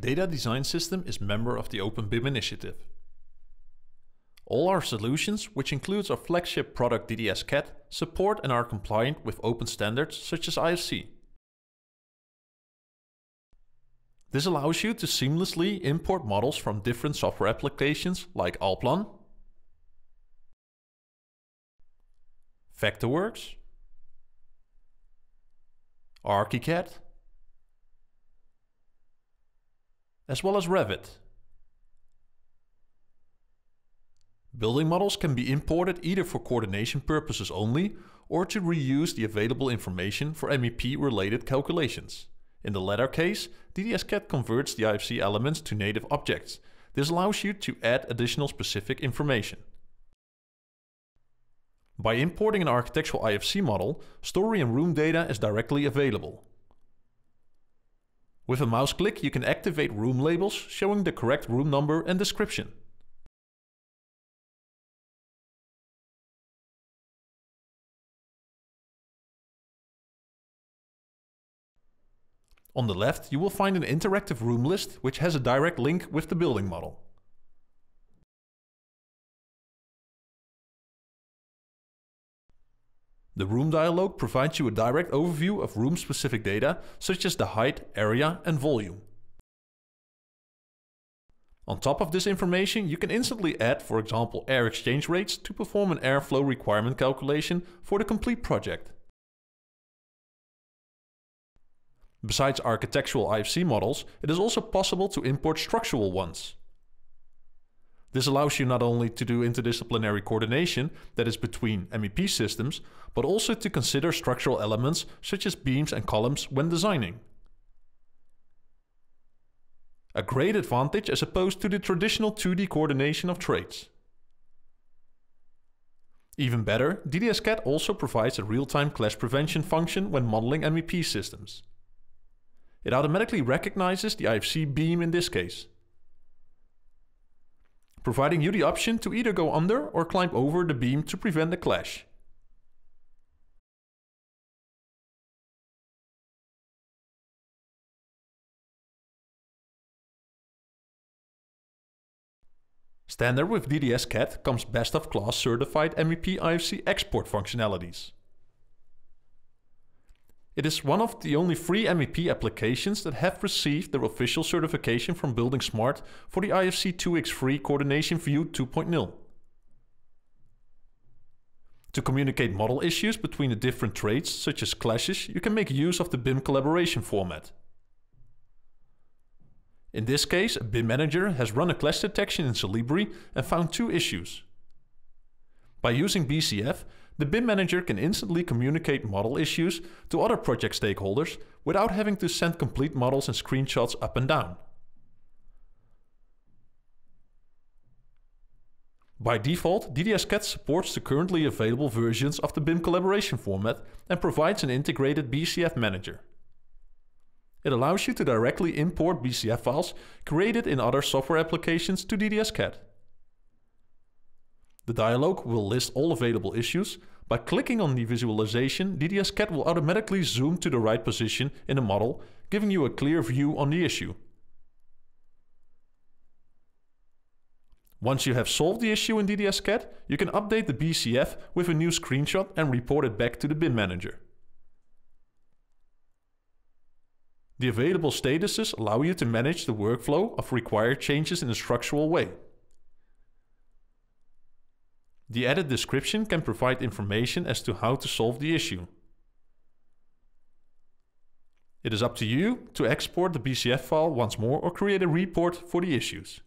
Data Design System is member of the Open BIM initiative. All our solutions, which includes our flagship product DDS CAD, support and are compliant with open standards such as IFC. This allows you to seamlessly import models from different software applications like Alplan, Vectorworks, ArchiCAD, as well as Revit. Building models can be imported either for coordination purposes only or to reuse the available information for MEP-related calculations. In the latter case, DDS-CAD converts the IFC elements to native objects. This allows you to add additional specific information. By importing an architectural IFC model, story and room data is directly available. With a mouse click you can activate room labels showing the correct room number and description. On the left you will find an interactive room list which has a direct link with the building model. The room dialog provides you a direct overview of room-specific data, such as the height, area and volume. On top of this information, you can instantly add, for example, air exchange rates to perform an airflow requirement calculation for the complete project. Besides architectural IFC models, it is also possible to import structural ones. This allows you not only to do interdisciplinary coordination, that is between MEP systems, but also to consider structural elements such as beams and columns when designing. A great advantage as opposed to the traditional 2D coordination of trades. Even better, DDS-CAD also provides a real-time clash prevention function when modeling MEP systems. It automatically recognizes the IFC beam in this case providing you the option to either go under or climb over the beam to prevent a clash. Standard with DDS-CAT comes best of class certified MEP IFC export functionalities. It is one of the only free MEP applications that have received their official certification from Building Smart for the IFC 2x3 Coordination View 2.0. To communicate model issues between the different trades, such as clashes, you can make use of the BIM collaboration format. In this case, a BIM manager has run a clash detection in Solibri and found two issues. By using BCF, the BIM manager can instantly communicate model issues to other project stakeholders without having to send complete models and screenshots up and down. By default, DDSCAT supports the currently available versions of the BIM collaboration format and provides an integrated BCF manager. It allows you to directly import BCF files created in other software applications to DDSCAT. The dialog will list all available issues. By clicking on the visualization, DDS-CAD will automatically zoom to the right position in the model, giving you a clear view on the issue. Once you have solved the issue in DDS-CAD, you can update the BCF with a new screenshot and report it back to the BIM manager. The available statuses allow you to manage the workflow of required changes in a structural way. The added description can provide information as to how to solve the issue. It is up to you to export the BCF file once more or create a report for the issues.